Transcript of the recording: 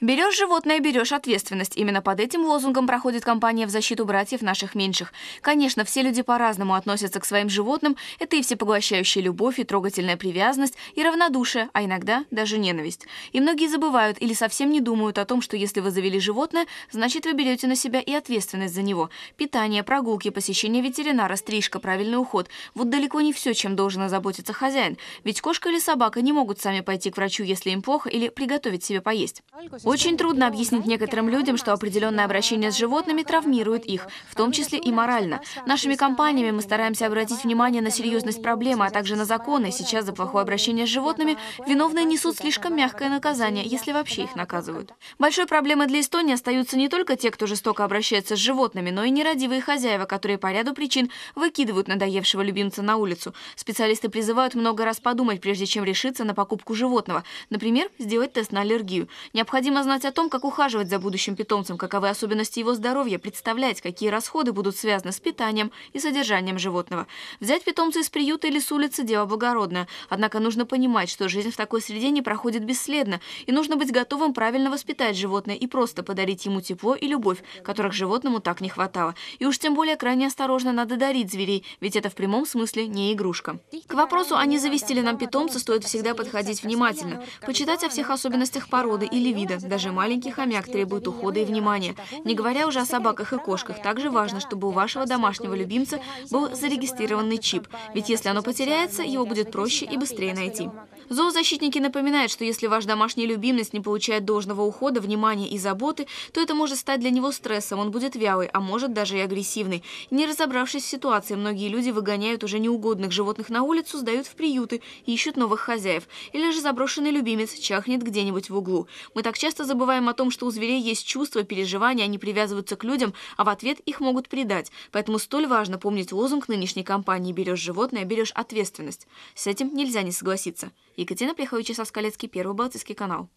«Берешь животное, берешь ответственность». Именно под этим лозунгом проходит кампания в защиту братьев наших меньших. Конечно, все люди по-разному относятся к своим животным. Это и всепоглощающая любовь, и трогательная привязанность, и равнодушие, а иногда даже ненависть. И многие забывают или совсем не думают о том, что если вы завели животное, значит, вы берете на себя и ответственность за него. Питание, прогулки, посещение ветеринара, стрижка, правильный уход. Вот далеко не все, чем должен заботиться хозяин. Ведь кошка или собака не могут сами пойти к врачу, если им плохо, или приготовить себе поесть. Очень трудно объяснить некоторым людям, что определенное обращение с животными травмирует их, в том числе и морально. Нашими компаниями мы стараемся обратить внимание на серьезность проблемы, а также на законы. Сейчас за плохое обращение с животными виновные несут слишком мягкое наказание, если вообще их наказывают. Большой проблемой для Эстонии остаются не только те, кто жестоко обращается с животными, но и нерадивые хозяева, которые по ряду причин выкидывают надоевшего любимца на улицу. Специалисты призывают много раз подумать, прежде чем решиться на покупку животного. Например, сделать тест на аллергию. Необходимо Необходимо знать о том, как ухаживать за будущим питомцем, каковы особенности его здоровья, представлять, какие расходы будут связаны с питанием и содержанием животного. Взять питомца из приюта или с улицы – дело благородное. Однако нужно понимать, что жизнь в такой среде не проходит бесследно, и нужно быть готовым правильно воспитать животное и просто подарить ему тепло и любовь, которых животному так не хватало. И уж тем более крайне осторожно надо дарить зверей, ведь это в прямом смысле не игрушка. К вопросу, а не завести ли нам питомца, стоит всегда подходить внимательно, почитать о всех особенностях породы или вида, даже маленький хомяк требует ухода и внимания. Не говоря уже о собаках и кошках, также важно, чтобы у вашего домашнего любимца был зарегистрированный чип, ведь если оно потеряется, его будет проще и быстрее найти. Зоозащитники напоминают, что если ваш домашний любимец не получает должного ухода, внимания и заботы, то это может стать для него стрессом, он будет вялый, а может даже и агрессивный. Не разобравшись в ситуации, многие люди выгоняют уже неугодных животных на улицу, сдают в приюты, ищут новых хозяев. Или же заброшенный любимец чахнет где-нибудь в углу. Мы так часто часто забываем о том, что у зверей есть чувства, переживания, они привязываются к людям, а в ответ их могут предать. Поэтому столь важно помнить лозунг нынешней кампании «Берешь животное, берешь ответственность». С этим нельзя не согласиться. Екатерина Плеховича Соскалецкий, Первый Балтийский канал.